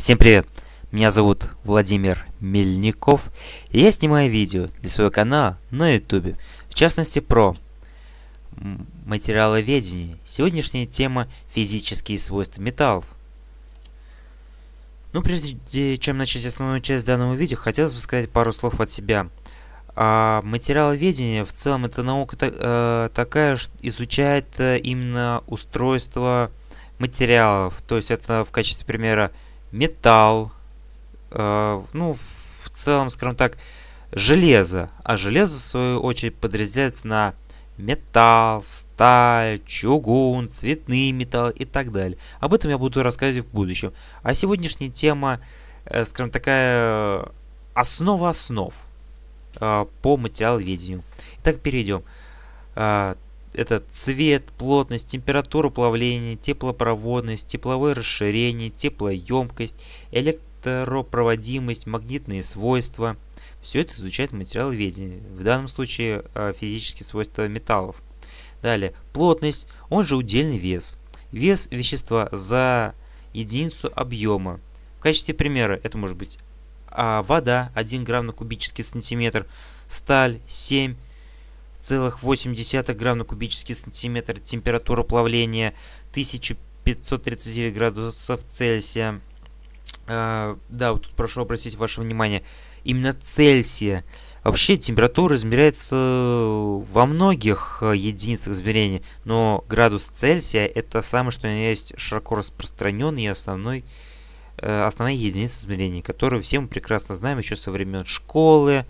Всем привет! Меня зовут Владимир Мельников, и я снимаю видео для своего канала на YouTube, в частности про материаловедение. Сегодняшняя тема – физические свойства металлов. Ну, прежде чем начать основную часть данного видео, хотелось бы сказать пару слов от себя. А материаловедение в целом это наука так, э, такая, что изучает э, именно устройство материалов. То есть это в качестве примера металл, э, ну, в целом, скажем так, железо. А железо, в свою очередь, подразделяется на металл, сталь, чугун, цветные металлы и так далее. Об этом я буду рассказывать в будущем. А сегодняшняя тема, э, скажем, такая э, основа основ э, по материаловедению. Итак, перейдем. Э, это цвет, плотность, температура плавления, теплопроводность, тепловое расширение, теплоемкость, электропроводимость, магнитные свойства. Все это изучает материаловедение, в данном случае а, физические свойства металлов. Далее, плотность, он же удельный вес. Вес вещества за единицу объема. В качестве примера это может быть а, вода 1 грамм на кубический сантиметр, сталь 7 1,8 грамм на кубический сантиметр, температура плавления 1539 градусов Цельсия. А, да, вот тут прошу обратить ваше внимание, именно Цельсия. Вообще температура измеряется во многих а, единицах измерения, но градус Цельсия это самое, что есть широко распространенный и основной, э, основная единица измерения, которую все мы прекрасно знаем еще со времен школы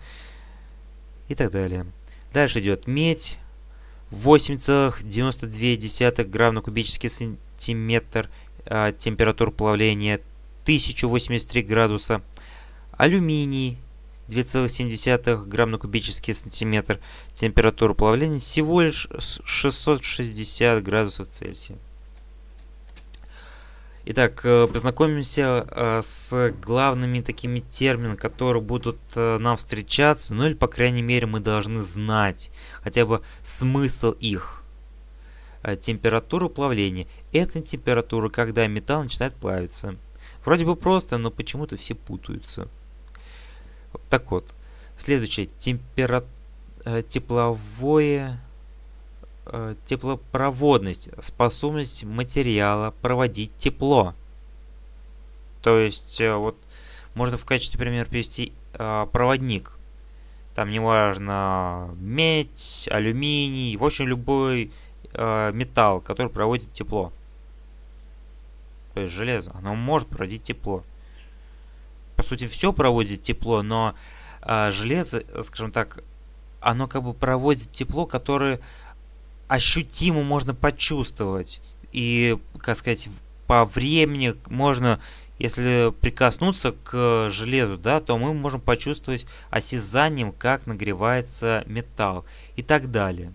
и так далее. Дальше идет медь 8,92 грамм на кубический сантиметр, э, температура плавления 1083 градуса, алюминий 2,7 грамм на кубический сантиметр, температура плавления всего лишь 660 градусов Цельсия. Итак, э, познакомимся э, с главными такими терминами, которые будут э, нам встречаться, ну или, по крайней мере, мы должны знать хотя бы смысл их. Температура плавления. Это температура, когда металл начинает плавиться. Вроде бы просто, но почему-то все путаются. Так вот, следующее. Темпера... Тепловое Э, теплопроводность, способность материала проводить тепло. То есть э, вот можно в качестве примера привести э, проводник. Там неважно медь, алюминий, в общем любой металл, который проводит тепло. То есть железо, оно может проводить тепло. По сути, все проводит тепло, но железо, скажем так, оно как бы проводит тепло, которое ощутимо можно почувствовать. И, как сказать, по времени можно, если прикоснуться к железу, да, то мы можем почувствовать осязанием, как нагревается металл и так далее.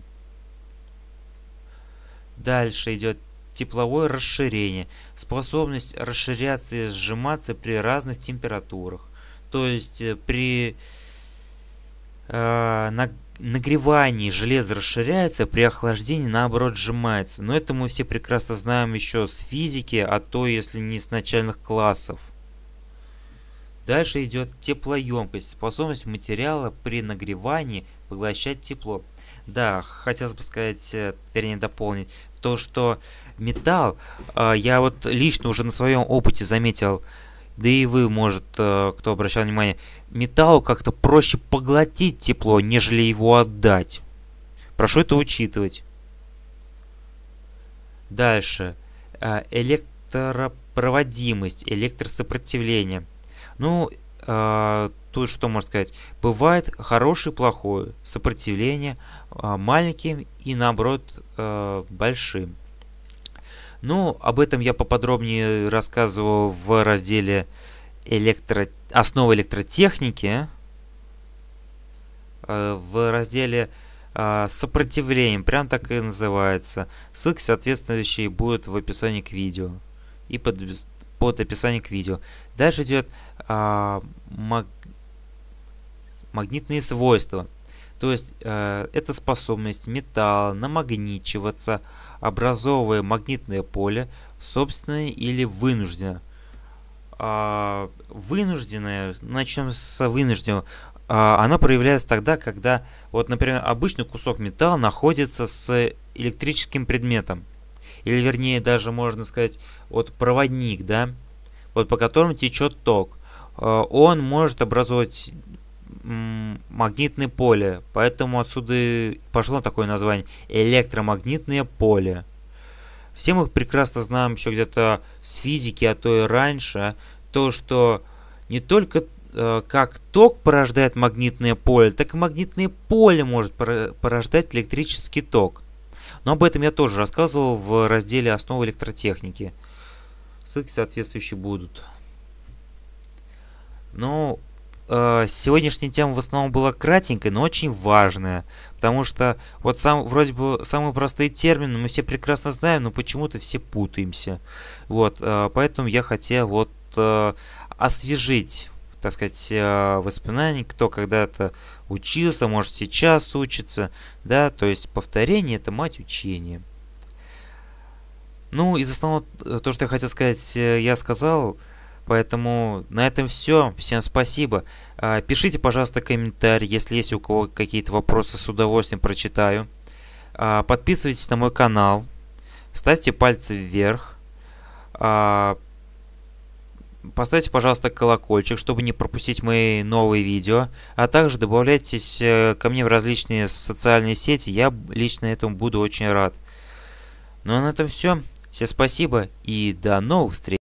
Дальше идет тепловое расширение. Способность расширяться и сжиматься при разных температурах. То есть э, при Э, на нагревании железо расширяется, при охлаждении наоборот сжимается. Но это мы все прекрасно знаем еще с физики, а то если не с начальных классов. Дальше идет теплоемкость, способность материала при нагревании поглощать тепло. Да, хотелось бы сказать, э, вернее дополнить, то, что металл, э, я вот лично уже на своем опыте заметил, да и вы, может, э, кто обращал внимание, металлу как-то проще поглотить тепло, нежели его отдать. Прошу это учитывать. Дальше. Э, электропроводимость, электросопротивление. Ну, э, тут что можно сказать? Бывает хорошее и плохое сопротивление маленьким и наоборот большим. Ну, об этом я поподробнее рассказывал в разделе электро... «Основы электротехники», э, в разделе э, «Сопротивление», прям так и называется. Ссылки соответствующие будут в описании к видео и под, под описание к видео. Дальше идет а, маг... магнитные свойства. То есть э, это способность металла намагничиваться, образовывая магнитное поле, собственное или вынужденное. А, вынужденное, начнем с вынужденного. А, она проявляется тогда, когда, вот, например, обычный кусок металла находится с электрическим предметом. Или вернее, даже можно сказать, вот проводник, да, вот по которому течет ток. Э, он может образовывать магнитное поле, поэтому отсюда пошло такое название электромагнитное поле. Все мы прекрасно знаем еще где-то с физики, а то и раньше, то, что не только э, как ток порождает магнитное поле, так и магнитное поле может порождать электрический ток. Но об этом я тоже рассказывал в разделе «Основы электротехники». Ссылки соответствующие будут. Но ну, Э, сегодняшняя тема в основном была кратенькая, но очень важная. Потому что вот сам, вроде бы самые простые термины мы все прекрасно знаем, но почему-то все путаемся. Вот, э, поэтому я хотел вот э, освежить, так сказать, э, воспоминания, кто когда-то учился, может сейчас учится, да, то есть повторение это мать учения. Ну, из основного, то, что я хотел сказать, я сказал, Поэтому на этом все. Всем спасибо. А, пишите, пожалуйста, комментарий, если есть у кого какие-то вопросы, с удовольствием прочитаю. А, подписывайтесь на мой канал. Ставьте пальцы вверх. А, поставьте, пожалуйста, колокольчик, чтобы не пропустить мои новые видео. А также добавляйтесь э, ко мне в различные социальные сети. Я лично этому буду очень рад. Ну а на этом все. Всем спасибо и до новых встреч.